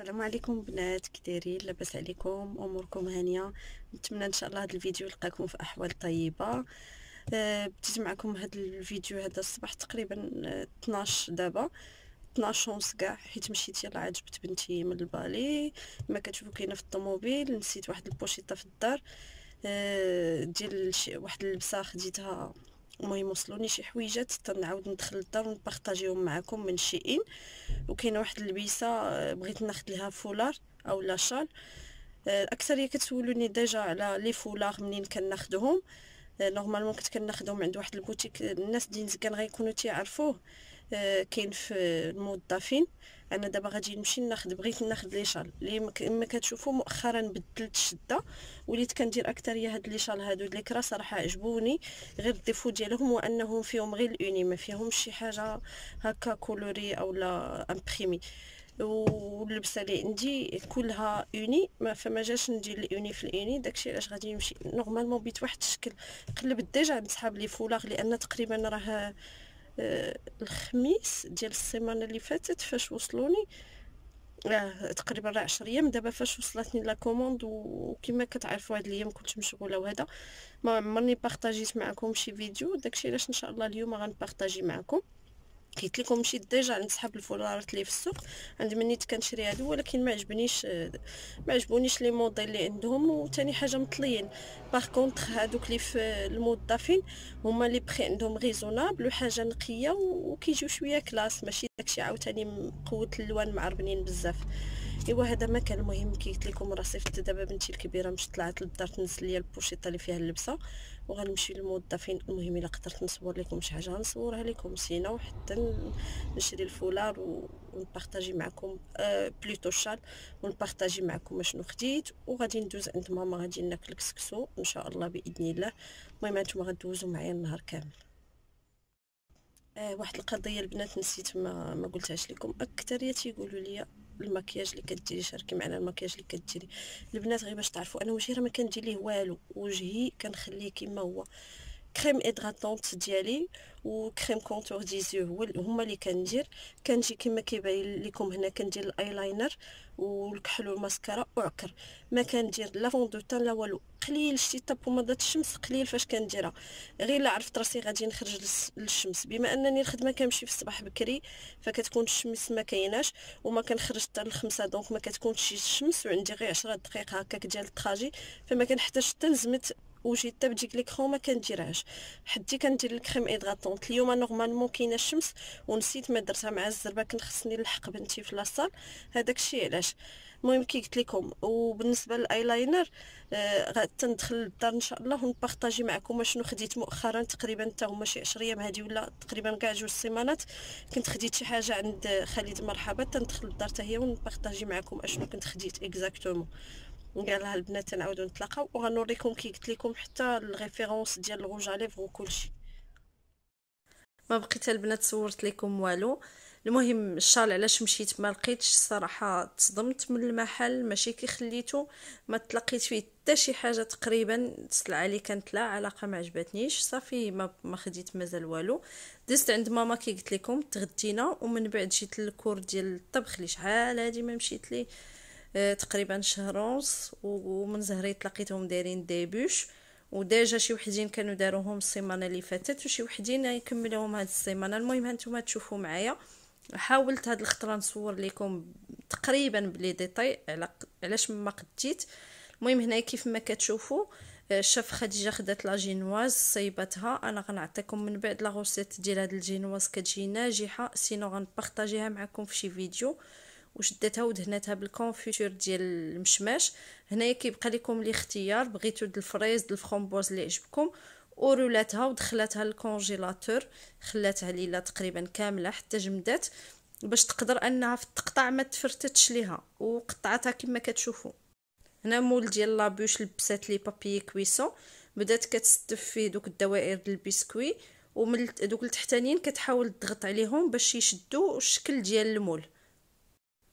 السلام عليكم بنات كديرين لاباس عليكم اموركم هانيه نتمنى ان شاء الله هذا الفيديو يلقاكم في احوال طيبه آه، بديت معكم هذا الفيديو هذا الصباح تقريبا 12 آه، دابا 12 ونص كاع حيت مشيت يلا عجبت بنتي من البالي ما كتشوفوا كاينه في الطوموبيل نسيت واحد البوشيطه في الدار آه، ديال واحد اللبسه خديتها وما يوصلوني شي حويجات حتى نعاود ندخل للدار ونبارطاجيهم معكم من شيئين وكاينه واحد اللبيسه آه، بغيت ناخذ لها فولار او لا شال آه، الاكثريه كتسولوني ديجا على لي فولار منين كناخذهم آه، نورمالمون كنت كناخذهم عند واحد البوتيك الناس ديال زكان غيكونوا تيعرفوه كاين في الموظفين انا دابا غادي نمشي ناخد بغيت ناخد لي شال اللي ما كتشوفوا مؤخرا بدلت الشده وليت كندير يا هاد لي شال هادو لي كرا صراحه عجبوني غير الديفو ديالهم هو انهم فيهم غير الأوني ما فيهمش شي حاجه هكا كولوري اولا امبريمي واللبسه اللي عندي كلها اوني ما فما جاش ندير الاوني في الاوني داكشي علاش غادي نمشي نورمالمون بيت واحد الشكل قلبت ديجا عند صحاب لي فولاغ لان تقريبا راه آه، الخميس ديال السيمانه اللي فاتت فاش وصلوني راه تقريبا راه 10 ايام دابا فاش وصلتني لا كوموند وكما كتعرفوا هاد الايام كنت مشغوله وهذا ما عمرني بارطاجيت معكم شي فيديو داكشي علاش ان شاء الله اليوم غنبارطاجي معكم قلت لكم مشيت ديجا عند صحاب الفولارات اللي في السوق عند منيت كنشري هادو ولكن ما عجبنيش ما عجبونيش لي موديل اللي عندهم وثاني حاجه مطليين باغ كونطخ هادوك اللي في الموظفين هما لي بخي عندهم ريزونابل وحاجه نقيه وكيجيو شويه كلاس ماشي داكشي عاوتاني قوه اللوان معربنين بزاف ايوا هذا ما كان المهم كي قلت لكم راه صيفطت دابا بنتي الكبيره مش طلعت للدار تنزل ليا البوشيطه اللي فيها اللبسه وغنمشي للموظفين المهم الا قدرت نصور لكم شي حاجه غنصورها لكم سينا وحتى نشري الفولار ونبارطاجي معكم آه بلوتو الشال ونبارطاجي معكم شنو خديت وغادي ندوز عند ماما غادي ناكل كسكسو ان شاء الله باذن الله المهم انتم غدوزوا معايا النهار كامل آه واحد القضيه البنات نسيت ما, ما قلتهاش لكم اكثر تيقولوا لي بالمكياج اللي كديري شاركي معنا المكياج اللي كديري البنات غير باش تعرفوا انا وجهي راه ما كندير ليه والو وجهي كنخليه كما هو كريم ايدغاتونت ديالي وكريم كونتور ديزيو هو هما اللي كندير كنجي كما كيبان لكم هنا كندير الايلاينر والكحل والماسكارا وعكر ما كندير لا فون دو تان لا والو قليل شتي تا بومادات الشمس قليل فاش كنديرها غير الا عرفت راسي غادي نخرج للشمس بما انني الخدمه كنمشي في الصباح بكري فكتكون الشمس ما كايناش وما كنخرج حتى للخمسة دونك ما كتكونش الشمس وعندي غير 10 دقائق هكاك ديال الطراجي فما كنحتاجش حتى نزمت وجيت حتى طيب بديك الكرو ما كنديرهاش حدي كندير الكريم ايدغاتونت اليوم نورمالمون كاينه الشمس ونسيت ما درتها مع الزربه كان خصني نلحق بنتي في لاصال هذاك الشيء علاش المهم كي قلت لكم وبالنسبه للايلاينر آه تندخل للدار ان شاء الله ونبارطاجي معكم شنو خديت مؤخرا تقريبا حتى هما شي 10 ايام هذه ولا تقريبا كاع جوج سيمانات كنت خديت شي حاجه عند خالد مرحبا تندخل للدار حتى هي ونبارطاجي معكم اشنو كنت خديت اكزاكتومون نقال البنات نعاودو نتلاقاو وغنوريكم كي قلت لكم حتى الريفيرونس ديال الروج وكلشي ما بقيت البنات صورت لكم والو المهم الشال علاش مشيت ما لقيتش الصراحه تصدمت من المحل ماشي كي خليته ما تلقيت فيه حتى شي حاجه تقريبا السلعه اللي كانت لا علاقه ما عجبتنيش صافي ما, ما خديت مازال والو دزت عند ماما كي قلت لكم تغدينا ومن بعد جيت للكور ديال الطبخ اللي شحال هادي ما مشيت ليه آه، تقريبا شهر ونص ومن زهري تلاقيتهم دايرين ديبوش وديجا شي وحدين كانوا داروهم السيمانه اللي فاتت وشي وحدين يكملوهم هاد السيمانه المهم هانتوما تشوفوا معايا حاولت هاد الخطره نصور لكم تقريبا بلي ديطاي على علاش ما قديت المهم هنا كيف ما كتشوفوا آه، الشاف خديجه خدات لا جينواز صيبتها انا غنعطيكم من بعد لا غوسيت ديال هاد الجينواز كتجي ناجحه سينو غنبارطاجيها معكم في شي فيديو وشدتها ودهنتها بالكونفيتور ديال المشماش هنايا كيبقى لكم الاختيار بغيتو د الفريز د الفرومبوز اللي عجبكم ورولاتها ودخلاتها للكونجيلاتور خلاتها ليله تقريبا كامله حتى جمدات باش تقدر انها في التقطع ما تفرتتش ليها وقطعتها كما كتشوفوا هنا مول ديال لابوش لبسات لي بابي كويسون بدات كتستف فيه دوك الدوائر ديال البسكوي ومن دوك التحتانيين كتحاول تضغط عليهم باش يشدوا الشكل ديال المول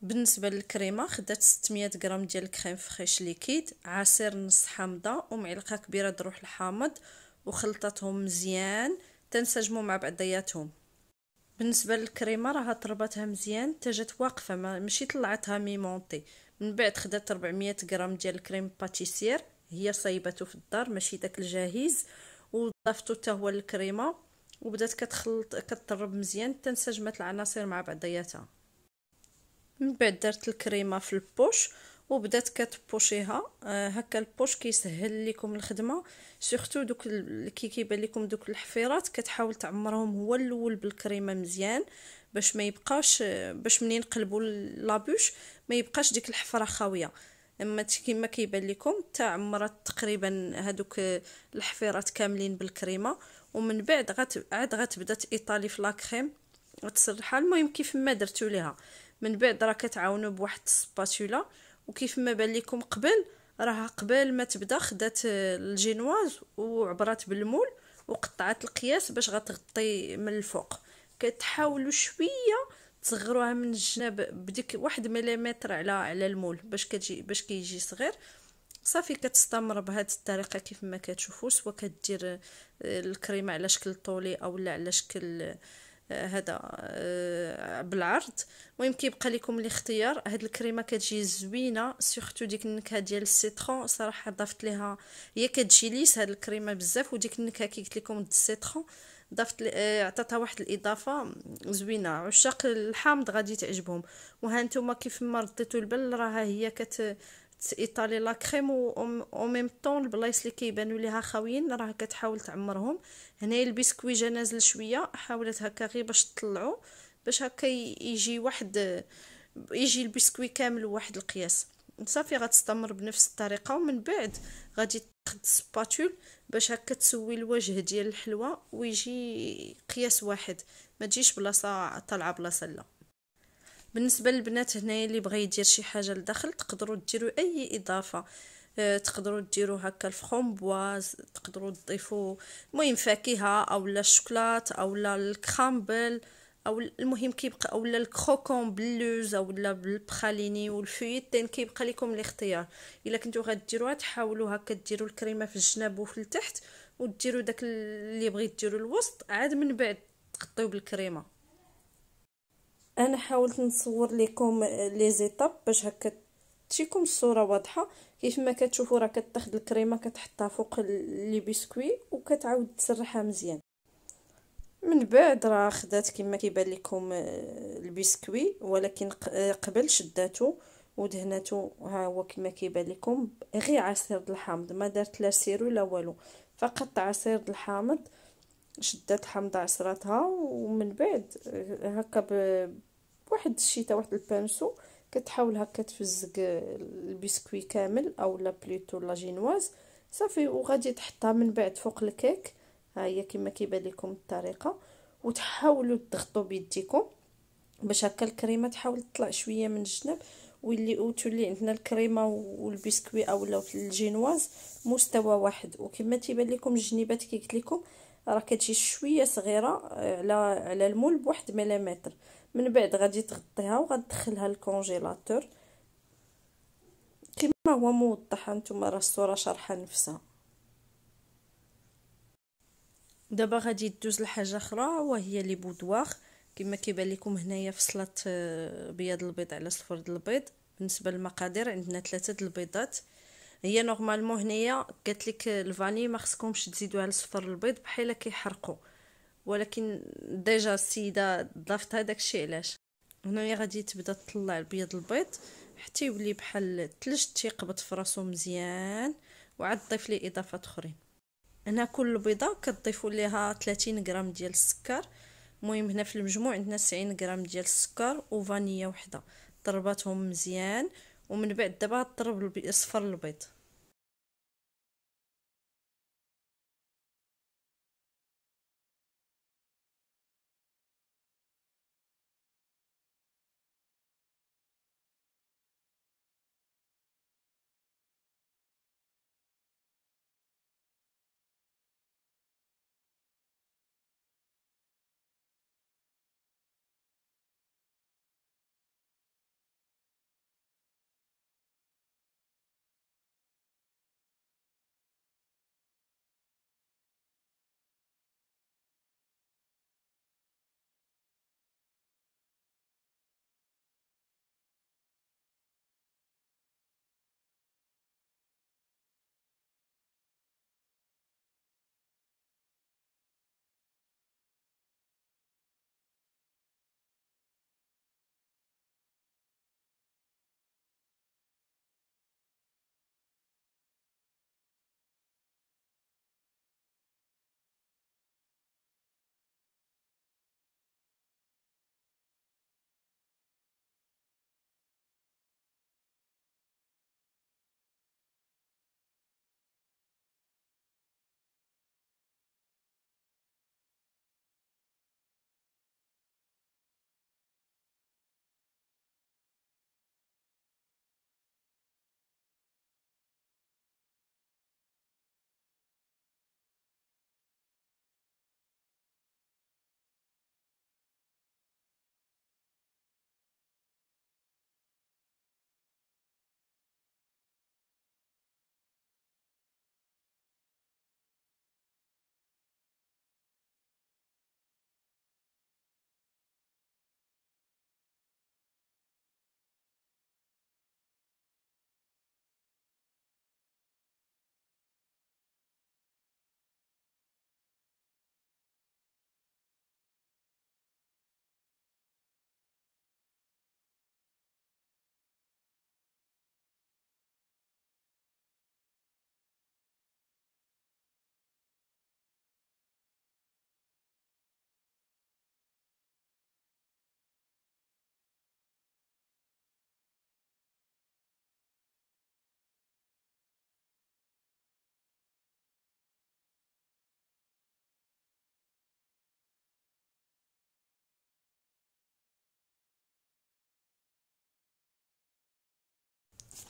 بالنسبه للكريمه خدات 600 غرام ديال الكريم فريش ليكيد عصير نص حامضه ومعلقه كبيره د روح الحامض وخلطتهم مزيان تنسجموا مع بعضياتهم بالنسبه للكريمه راها طربتها مزيان حتى جات واقفه ماشي طلعتها ميمونطي من بعد خدات 400 غرام ديال الكريم باتيسير هي صايبته في الدار ماشي داك الجاهز وضفته حتى هو للكريمه وبدات كتخلط كتطرب مزيان تنسجمت العناصر مع بعضياتها من بعد درت الكريمه في البوش وبدات كتبوشيها آه، هكا البوش كيسهل لكم الخدمه سورتو دوك كي كيبان لكم دوك الحفيرات كتحاول تعمرهم هو الاول بالكريمه مزيان باش ما يبقاش باش منين نقلبوا لابوش ما يبقاش ديك الحفره خاويه اما كيما كيبان لكم تعمرت تقريبا هذوك الحفيرات كاملين بالكريمه ومن بعد غت عاد غتبدا تايطالي في لاكريم وتسرحها المهم كيف ما درتو ليها من بعد راه كتعاونوا بواحد السباتولا وكيف ما بان لكم قبل راه قبل ما تبدا خدات الجينواز وعبرات بالمول وقطعات القياس باش غتغطي من الفوق كتحاولوا شويه تصغروها من الجناب بديك واحد مليمتر على على المول باش كتجي باش كيجي صغير صافي كتستمر بهاد الطريقه كيف ما كتشوفوا سواء كدير آه، الكريمه على شكل طولي اولا على شكل هذا آه، بالعرض المهم كيبقى لكم الاختيار هاد الكريمه كتجي زوينه سورتو ديك النكهه ديال السيترون صراحه ضفت ليها هي كتجي ليس هاد الكريمه بزاف وديك النكهه كي قلت لكم السيترون ضفت آه، عطاتها واحد الاضافه زوينه عشاق الحامض غادي تعجبهم وها نتوما كيف ما رديتو البل راها هي كت تيطالي لا كريم او ميم طون البلايص اللي كيبانوا ليها خاويين راه كتحاول تعمرهم هنايا البسكوي جا نازل شويه حاولت هكا غير باش تطلعو باش هكا يجي واحد يجي البسكوي كامل واحد القياس صافي غتستمر بنفس الطريقه ومن بعد غادي تاخذ سباتول باش هكا تسوي الوجه ديال الحلوه ويجي قياس واحد ما تجيش بلاصه طالعه بلاصه لا بالنسبه للبنات هنايا اللي بغى يدير شي حاجه لداخل تقدروا ديروا اي اضافه أه، تقدروا ديروا هكا الفخومبواز تقدروا تضيفوا المهم فاكهه او لا الشوكولات او لا الكرامبل او المهم كيبقى او لا الكروكون باللوز او لا بالبخاليني والفويتين كيبقى لكم الاختيار الا كنتو غديروها تحاولوا هكا ديروا الكريمه في الجناب وفي التحت وديروا داك اللي بغيت ديروا الوسط عاد من بعد تغطيو بالكريمه انا حاولت نصور لكم لي زيتاب باش هكا تجيكم الصوره واضحه كيف ما كتشوفوا راه كتاخذ الكريمه كتحطها فوق لي بسكوي وكتعاود تسرحها مزيان من بعد راه خدات كما كيبان لكم البسكوي ولكن قبل شداتو ودهناتو ها هو كما كيبان لكم غير عصير الحامض ما دارت لا سيرو لا والو فقط عصير الحامض شدات حامضه عصراتها ومن بعد هكا بواحد الشيطه واحد البانسو كتحاول هكا تفزق البسكوي كامل او لا بليتو لا جينواز صافي وغادي تحطها من بعد فوق الكيك ها هي كما كيبان لكم الطريقه وتحاولوا تضغطوا بيديكم باش هكا الكريمه تحاول تطلع شويه من الجنب ويلي وتولي عندنا الكريمه والبسكوي اولا الجينواز مستوى واحد وكما تيبان لكم الجنيبات كي قلت لكم راه كتجي شويه صغيره على آه، على المول بواحد مليمتر من بعد غادي تغطيها وغتدخلها للكونجيلاتور كما هو موضح هانتوما راه الصوره شارحه نفسها دابا غادي دوز لحاجه اخرى وهي لي بودوار كما كيبان لكم هنايا فصلت آه، بياض البيض على صفر البيض بالنسبه للمقادير عندنا ثلاثه البيضات هي نورمالمون هنايا قالت لك الفاني ما خصكمش تزيدوها للصفر البيض بحال كيحرقوا ولكن ديجا السيده ضافت هذاك الشيء علاش هنايا غادي تبدا تطلع البيض البيض حتى يولي بحال الثلج تيقبض في راسو مزيان وعاد ضيف ليه اضافات اخرين هنا كل بيضه كتضيفوا ليها 30 غرام ديال السكر المهم هنا في المجموع عندنا 90 غرام ديال السكر وفانيا وحده ضرباتهم مزيان ومن بعد دابا طرب الاصفر البيض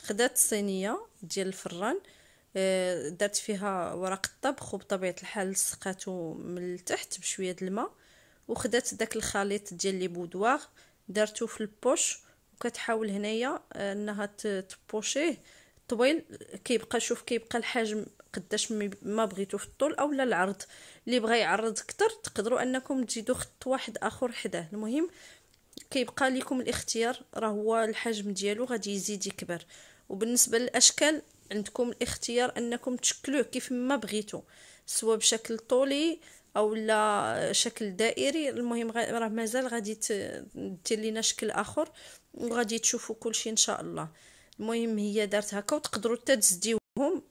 خدات صينيه ديال الفران آه، درت فيها ورق الطبخ وبطبيعه الحال سقاتو من التحت بشويه الماء وخدات داك الخليط ديال لي بودواغ درتو في البوش وكتحاول هنايا آه، انها تبوشيه طويل كيبقى شوف كيبقى الحجم قداش ما بغيتو في الطول اولا العرض اللي بغى يعرض اكثر تقدروا انكم تزيدوا خط واحد اخر حداه المهم كيبقى لكم الاختيار راه هو الحجم ديالو غادي يزيد يكبر وبالنسبه للاشكال عندكم الاختيار انكم تشكلوه كيف ما بغيتو سواء بشكل طولي او لا شكل دائري المهم راه مازال غادي دير لينا شكل اخر وغادي تشوفوا كلشي ان شاء الله المهم هي دارت هكا وتقدروا حتى تزديوهم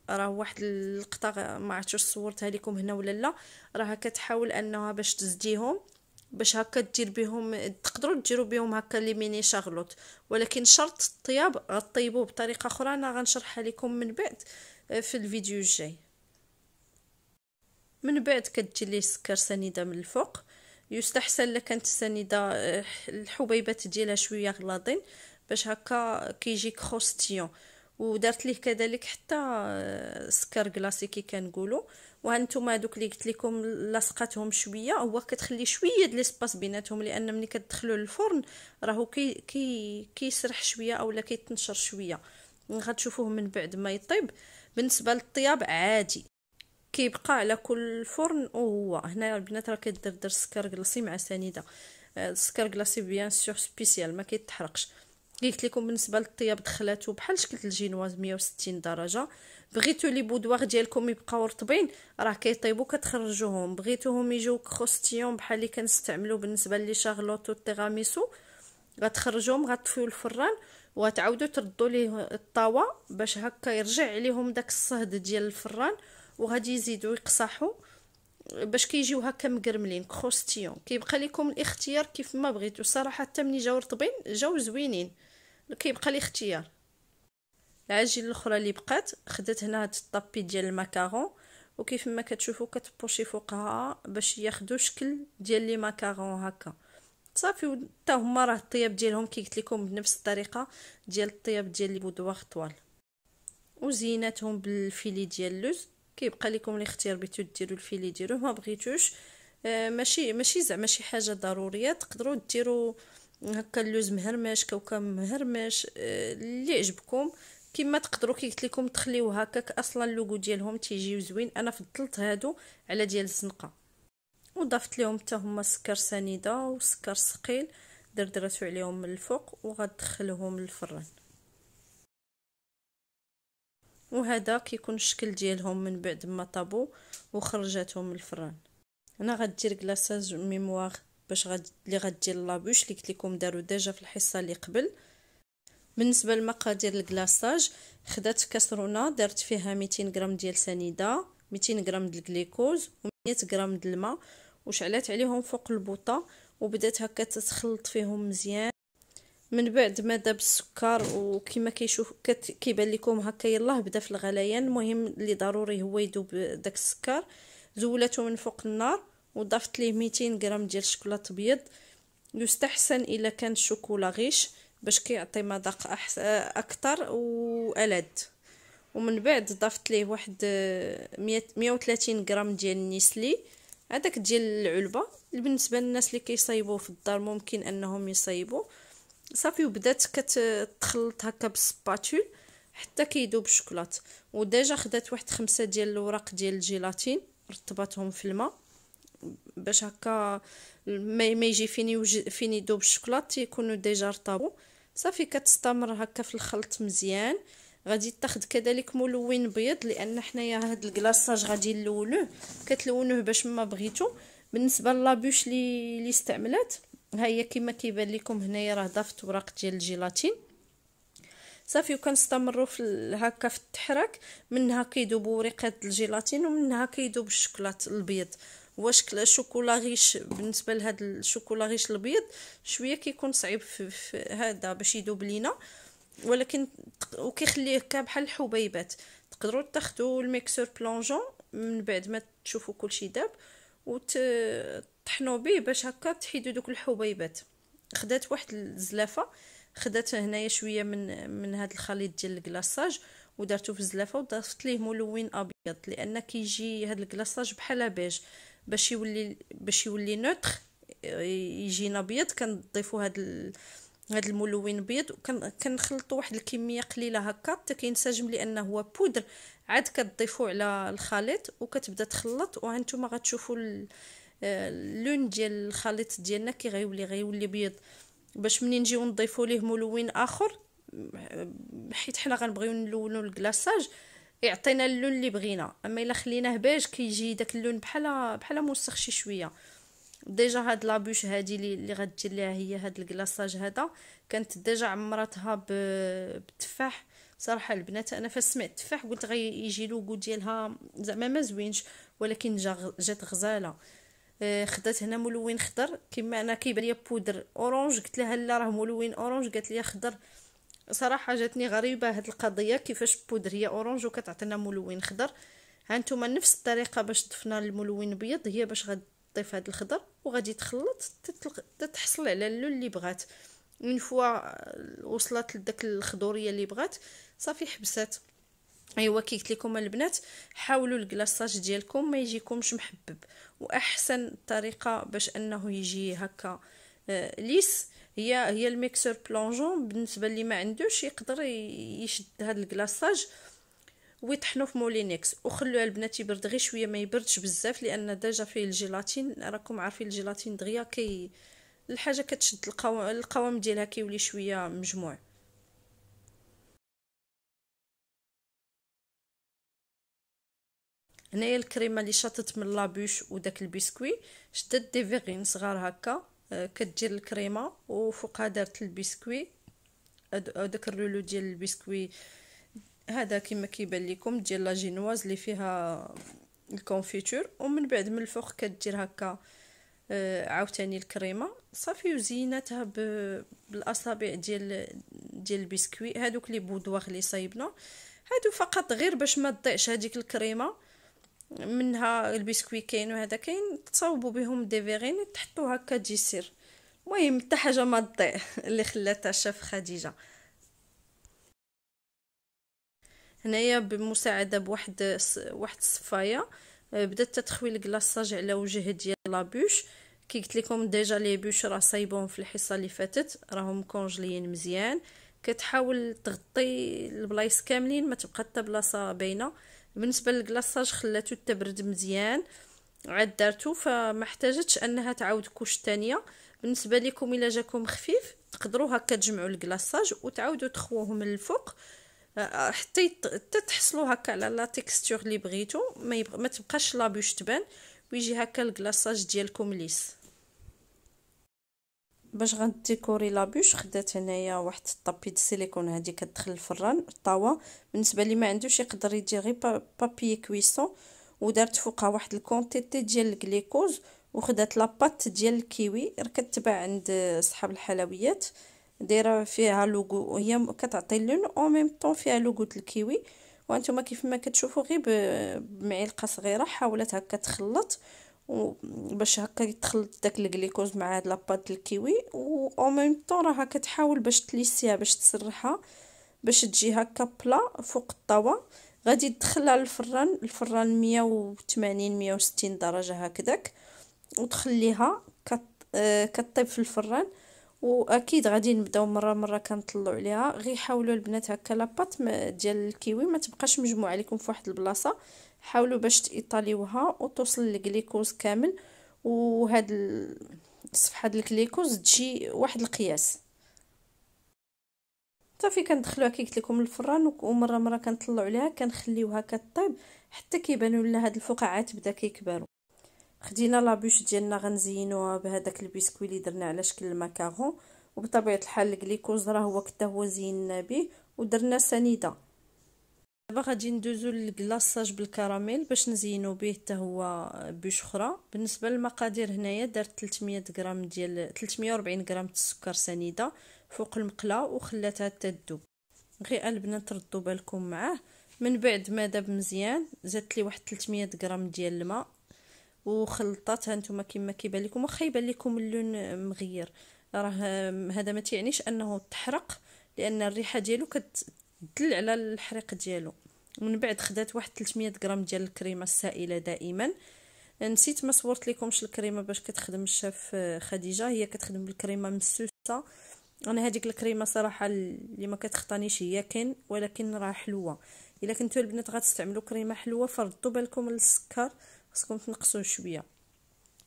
راه واحد اللقطه ما عرفتش صورتها لكم هنا ولا لا راه كتحاول انها باش تزديهم باش هكا دير بهم تقدروا ديروا بهم هكا لي ميني شاغلوط ولكن شرط الطياب غطيبوه بطريقه اخرى انا غنشرحها لكم من بعد آه، في الفيديو الجاي من بعد كتجي لي سكر سنيده من الفوق يستحسن لك كانت سنيده آه، الحبيبات ديالها شويه غلاضين باش هكا كيجي كروستيون ودرت ليه كذلك حتى آه، سكر كلاصي كي كنقولوا وهانتوما دوك اللي قلت لكم لاصقاتهم شويه هو كتخلي شويه ديال السباس بيناتهم لان ملي كتدخلوا للفرن راهو كي كي كيسرح شويه اولا كيتنشر شويه غتشوفوه من بعد ما يطيب بالنسبه للطياب عادي كيبقى على كل فرن وهو هنا البنات راه كدردر السكر كلاصي مع سنيده السكر آه، كلاصي بيان سور سبيسيال ما كيتحرقش قلت لكم بالنسبه للطياب دخلاتو بحال شكل الجينواز 160 درجه بغيتو لي بودواغ ديالكم يبقاو رطبين راه كيطيبو كتخرجوهم بغيتوهم يجيو كروستيون بحال اللي كنستعملو بالنسبه لي شارلوت والتيراميسو غتخرجوهم غطفيو الفران وغتعاودو تردو ليه الطاوه باش هكا يرجع عليهم داك الصهد ديال الفران وغادي يزيدو يقصحوا باش كيجيو هكا مقرملين كروستيون كيبقى لكم الاختيار كيف ما بغيتو صراحه حتى ملي جاو رطبين جاو زوينين كيبقى الاختيار العجينه الاخرى اللي بقات خدات هنا هاد الطابي ديال الماكارون وكيف ما كتشوفوا كتبوشي فوقها باش ياخذوا شكل ديال لي ماكارون هكا صافي حتى هما راه الطياب ديالهم كي قلت لكم بنفس الطريقه ديال الطياب ديال لي بودوار طوال وزيناتهم بالفيلي ديال اللوز كيبقى لكم الاختيار بيتو ديروا الفيلي ديروه ما بغيتوش آه، ماشي ماشي زعما شي حاجه ضروريه تقدروا ديروا هكا اللوز مهرمش كوكب مهرمش آه، اللي عجبكم كما تقدروا كي قلت لكم تخليو هكاك اصلا اللوغو ديالهم تيجيو زوين انا فضلت هادو على ديال الزنقه وضفت لهم حتى هما سكر سنيده وسكر ثقيل دردرتو عليهم من الفوق وغادخلهم للفران وهذا كيكون الشكل ديالهم من بعد ما طابو وخرجتهم من الفران انا غدير كلاصاج ميموار باش غد اللي غدير لابوش اللي قلت لكم داروا ديجا في الحصه اللي قبل بالنسبه لمقادير الكلاصاج خدات كاسرونه درت فيها 200 غرام ديال سنيده 200 غرام ديال الجليكوز و100 غرام ديال الماء وشعلات عليهم فوق البوطه وبدات هكا تتخلط فيهم مزيان من بعد ما داب السكر وكما كيشوف كيبان لكم هكا يلاه بدا في الغليان المهم اللي ضروري هو يذوب داك السكر زولته من فوق النار وضفت ليه 200 غرام ديال الشوكولاط ابيض يستحسن الا كان الشوكولا غيش باش كيعطي مذاق اكثر والد ومن بعد ضفت ليه واحد 130 غرام ديال النسلي هذاك ديال العلبه بالنسبه للناس اللي كيصايبوه في الدار ممكن انهم يصايبوه صافي وبدات كتخلط هكا بالسباتول حتى كيذوب الشكلاط وديجا خدات واحد خمسة ديال الوراق ديال الجيلاتين رطباتهم في الماء باش هكا ما يجي فين فين يذوب الشكلاط يكونوا ديجا رطبوا صافي كتستمر هكا في الخلط مزيان غادي تاخد كذلك ملون بيض لان حنايا هاد الكلاصاج غادي نلونوه كتلونوه باش ما بغيتو بالنسبه لابوش لي لي استعملات ها هي كما كيبان لكم هنايا راه ضفت وراق ديال الجيلاتين صافي وكنستمروا في هكا في التحراك منها كيذوب وريقات الجيلاتين ومنها كيذوب الشوكولات الابيض واش كلا شوكولا غيش بالنسبه لهاد الشوكولا غيش الابيض شويه كيكون صعيب في, في هذا باش يذوب لينا ولكن وكيخليه هكا بحال الحبيبات تقدروا تاخذوا الميكسور بلونجون من بعد ما تشوفوا كلشي داب وت طحنوا به باش هكا تحيدوا دوك الحبيبات خدات واحد الزلافه خدات هنايا شويه من من هذا الخليط ديال الكلاصاج ودرتو في الزلافه وضفت ليه ملون ابيض لان كيجي هذا الكلاصاج بحال بيج باش يولي باش يولي نوتر يجينا نبيض كنضيفو هاد هاد الملون بيض وكنخلطو واحد الكميه قليله هكا حتى كينسجم لانه هو بودر عاد كتضيفوه على الخليط وكتبدا تخلط وهانتوما غتشوفوا اللون ديال الخليط ديالنا كي غيولي غيولي بيض باش منين نجيو نضيفو ليه ملون اخر حيت حنا غنبغيو نلونو الكلاصاج يعطينا اللون اللي بغينا اما الا خليناه باش كيجي داك اللون بحال بحال موسخ شي شويه ديجا هاد لابوش هادي اللي غدير ليها هي هاد الكلاصاج هذا كانت ديجا عمرتها بالتفاح صراحه البنات انا فاش سمعت التفاح قلت غيجي لوغو ديالها زعما ما زوينش ولكن جات غزاله آه، خدات هنا ملون خضر كما انا كيبان ليا بودر اورانج قلت لها لا راه ملون اورانج قالت لي خضر صراحه جاتني غريبه هاد القضيه كيفاش بودر هي اورانج وكتعطينا ملون خضر هانتوما نفس الطريقه باش ضفنا الملون الابيض هي باش غتضيف هاد الخضر وغادي تخلط تتحصل على اللون اللي بغات من فوا آه، وصلت لداك الخضوريه اللي بغات صافي حبسات ايوا كي قلت لكم البنات حاولوا الكلاصاج ديالكم ما يجيكمش محبب واحسن طريقه باش انه يجي هكا آه، ليس هي هي الميكسور بلونجون بالنسبه اللي ما عندوش يقدر يشد هذا الكلاصاج ويطحنوا في مولينيكس وخلوها البنات يبرد غير شويه ما يبردش بزاف لان ديجا فيه الجيلاتين راكم عارفين الجيلاتين دغيا كي الحاجه كتشد القوام القوام ديالها كيولي شويه مجموع هنايا الكريمه اللي شاطت من لابوش وداك البسكوي شدت دي فيغين صغار هكا آه، كتجي الكريمه وفوقها درت البسكوي داك الرولو ديال البسكوي هذا كما كيبان لكم ديال لا جينواز اللي فيها الكونفيتور ومن بعد من الفوق كدير هكا آه، عاوتاني الكريمه صافي وزيناتها بالاصابع ديال ديال البسكوي هادوك لي بودواغ اللي صايبنا هادو فقط غير باش ما تضيعش هذيك الكريمه منها البسكوي كاين وهذا كاين تصاوبوا بهم دي فيغين تحطوا هكا تجي سير المهم حتى حاجه ما تضيع اللي خلاتها الشاف خديجه هنايا بمساعده بواحد واحد الصفايه آه، بدات تتخوي الكلاصاج على وجه ديال لابوش كي قلت لكم ديجا لي بوش راه صايبهم في الحصه اللي فاتت راهم كونجليين مزيان كتحاول تغطي البلايص كاملين ما تبقى حتى بلاصه باينه بالنسبه للكلاصاج خلاتو تبرد مزيان عاد دارتو فما احتاجتش انها تعاود كوش تانية بالنسبه لكم الا جاكم خفيف تقدروا هكا تجمعوا الكلاصاج وتعاودوا تخووه من الفوق آه، حتى تحصلوا هكا على لا تيكستور اللي بغيتو ما, يبغ... ما تبقاش لابوش تبان ويجي هكا الكلاصاج ديالكم ليس باش غنديكوري لابوش خدات هنايا واحد الطابي د السيليكون هادي كتدخل الفران الطاوه بالنسبه لي ما عندوش يقدر يدير غير بابي كويسون ودارت فوقها واحد الكونتيتي ديال الكليكوز وخدات لاباط ديال الكيوي كتباع عند صحاب الحلويات دايره فيها لوغو هي كتعطي اللون او ميم طون فيها لوغو د الكيوي وانتم كيف ما كتشوفوا غير بمعلقه صغيره حاولت هكا تخلط باش هكا يدخل داك الجليكوز مع هاد لاباط الكيوي و او ميم طون راها كتحاول باش تليسيها باش تسرحها باش تجي هكا بلا فوق الطاوه غادي تدخلها للفران الفران 180 160 درجه هكذاك وتخليها آه، كطيب في الفران واكيد غادي نبداو مره مره كنطلعوا عليها غير حاولوا البنات هكا لاباط ديال الكيوي ما تبقاش مجموعه لكم في واحد البلاصه حاولوا باش تيطاليوها وتوصل للجليكوز كامل وهاد الصفحه د الجليكوز تجي واحد القياس صافي كندخلوها كي قلت لكم الفران ومره مره كنطلعوا عليها كنخليوها كطيب حتى كيبانوا لنا هاد الفقاعات بدا كيكبروا خدينا لابوش ديالنا غنزينوها بهذاك البسكوي اللي درنا على شكل الماكارون وبطبيعه الحال الجليكوز راه هو كتا هو زيننا به ودرنا سنيده دابا غادي ندوزو للكلاصاج بالكراميل باش نزينو به حتى هو بوش اخرى بالنسبه للمقادير هنايا درت 300 غرام ديال 340 غرام السكر سنيده فوق المقله وخلاتها حتى تذوب غير قلبنا تردو بالكم معاه من بعد ما داب مزيان زدت لي واحد 300 غرام ديال الماء وخلطتها نتوما كما كيبان لكم واخا يبان لكم اللون مغير راه هذا ما تيعنيش انه تحرق لان الريحه ديالو كت دل على الحريق ديالو ومن بعد خدات واحد 300 غرام ديال الكريمه السائله دائما نسيت ما صورت لكمش الكريمه باش كتخدم الشاف آه، خديجه هي كتخدم بالكريمه مسوسه انا هذيك الكريمه صراحه اللي ما كتخطانيش هي كان ولكن راه حلوه الا كنتو البنات غتستعملوا كريمه حلوه فردوا بالكم السكر خصكم تنقصوه شويه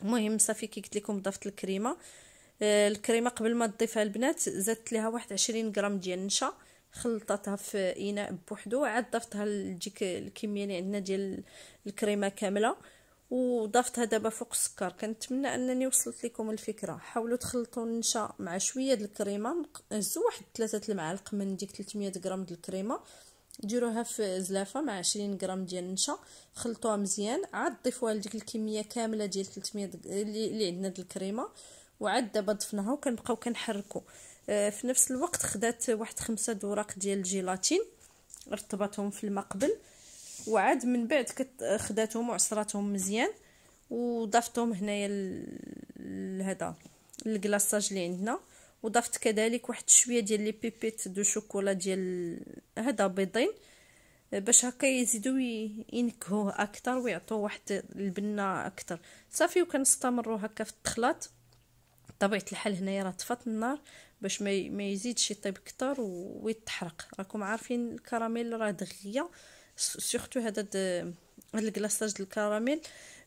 المهم صافي كي قلت لكم ضفت الكريمه آه، الكريمه قبل ما تضيفها البنات زدت لها واحد 20 غرام ديال النشا خلطتها في اناء بوحدو عاد ضفتها لديك الكميه اللي عندنا ديال الكريمه كامله وضفتها دابا فوق السكر كنتمنى انني وصلت لكم الفكره حاولوا تخلطوا النشا مع شويه د الكريمه هزوا واحد ثلاثه المعالق من ديك 300 غرام د الكريمه ديروها في زلافه مع 20 غرام ديال النشا خلطوها مزيان عاد ضيفوها لديك الكميه كامله ديال 300 اللي عندنا د الكريمه وعاد دابا ضفناها وكنبقاو كنحركو آه، في نفس الوقت خدات واحد خمسة دوراق ديال الجيلاتين رطبتهم في المقبل قبل وعاد من بعد خداتهم وعصراتهم مزيان وضفتهم هنايا لهذا الكلاصاج اللي عندنا وضفت كذلك واحد شويه ديال لي بيبيت دو شوكولا ديال هذا بيضين آه، باش هكا يزيدو ينكهوه اكثر ويعطوه واحد البنه اكثر صافي وكنستمروا هكا في التخلاط بطبيعه الحال هنايا راه طفات النار باش ما ما يزيدش يطيب كتر ويتحرق راكم عارفين الكراميل راه دغيا سورتو هذا هاد الكلاصاج الكراميل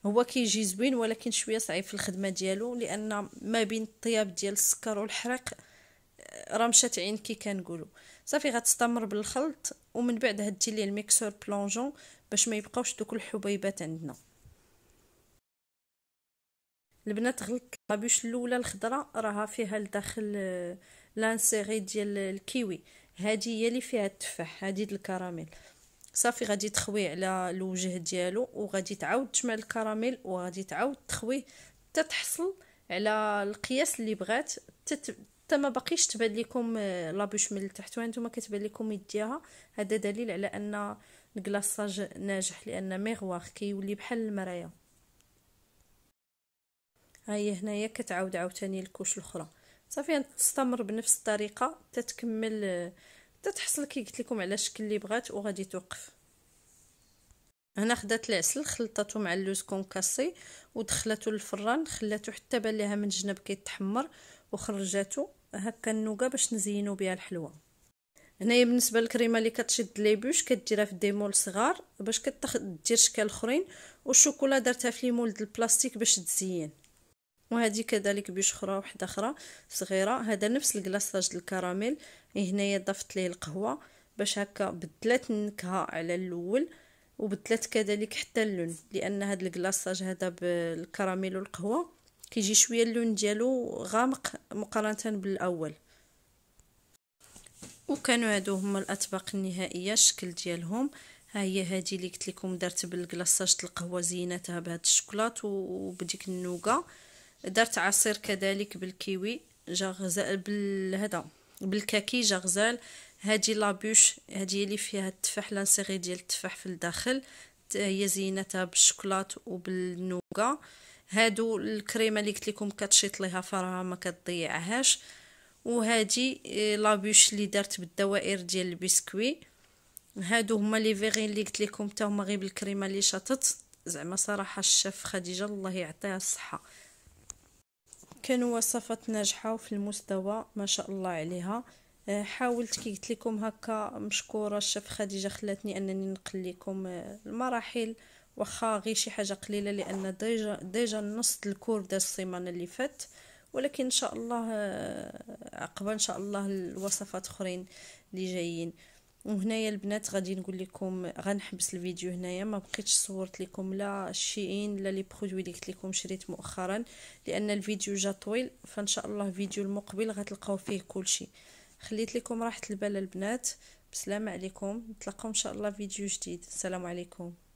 هو كيجي زوين ولكن شويه صعيب في الخدمه ديالو لان ما بين الطياب ديال السكر والحريق آه، راه مشات عين كي كنقولوا صافي غتستمر بالخلط ومن بعد هدي ليه الميكسور بلونجون باش ما يبقاوش دوك الحبيبات عندنا البنات غير الطابيش الاولى الخضراء راها فيها لداخل آه، لانسيغي ديال الكيوي هذه هي اللي فيها التفاح هذه الكراميل صافي غادي تخوي على الوجه ديالو وغادي تعاود تشمع الكراميل وغادي تعاود تخويه حتى تحصل على القياس اللي بغات حتى ما باقيش تبان لكم آه، لابوش من التحت وانتم كتبان لكم يديها هذا دليل على ان الكلاصاج ناجح لان ميغواغ كيولي بحال المرايه هاهي هنايا كتعاود عاوتاني الكوش الاخرى صافي تستمر بنفس الطريقه تتكمل تتحصل كي قلت لكم على الشكل اللي بغات وغادي توقف هنا خدات العسل خلطته مع اللوز كونكاسي ودخلته للفران خلاته حتى بان ليها من جنب كيتحمر وخرجاته هكا النوقه باش نزينو بها الحلوى هنايا بالنسبه للكريمه اللي كتشد لي بوش كديرها في ديمول صغار باش دير شكل اخرين والشوكولا درتها في ليمول البلاستيك باش تزين وهذه كذلك بشخرة واحدة أخرى صغيرة هذا نفس الكلاصاج الكراميل إيه، هنايا ضفت ليه القهوة باش هكا بدلات النكهة على الأول وبدلات كذلك حتى اللون لأن هذا الكلاصاج هذا بالكراميل والقهوة كيجي شوية اللون ديالو غامق مقارنة بالأول وكانوا هادو هما الاطباق النهائيه الشكل ديالهم ها هي هذه اللي قلت لكم درت بالكلاصاج القهوه زينتها بهذا الشوكولات وبديك النوكه درت عصير كذلك بالكيوي جا غزال بالهذا بالكاكي جا غزال هادي لابوش هادي اللي فيها التفاح لانسيغي ديال التفاح في الداخل هي زينتها بالشوكولات وبالنوغا هادو الكريمه اللي قلت لكم كتشيط ليها فراها ما كتضيعهاش وهادي آه، لابوش اللي درت بالدوائر ديال البسكوي هادو هما لي فيغين اللي قلت لكم حتى هما غير بالكريمه اللي شطت زعما صراحه الشاف خديجه الله يعطيها الصحه كان وصفات ناجحه وفي المستوى ما شاء الله عليها آه، حاولت كي قلت لكم هكا مشكوره الشيف خديجه خلاتني انني نقل لكم آه، المراحل واخا غير شي حاجه قليله لان ديجا ديجا نص الكور ديال السيمانه اللي فات ولكن ان شاء الله آه، عقبه ان شاء الله الوصفات اخرين اللي جايين وهنايا البنات غادي نقول لكم غنحبس الفيديو هنايا ما بقيتش صورت لكم لا الشيئين لا لي برودوي اللي قلت لكم شريت مؤخرا لان الفيديو جا طويل فان شاء الله الفيديو المقبل غتلقاو فيه كلشي خليت لكم راحه البال البنات بسلام عليكم نتلاقاو ان شاء الله فيديو جديد السلام عليكم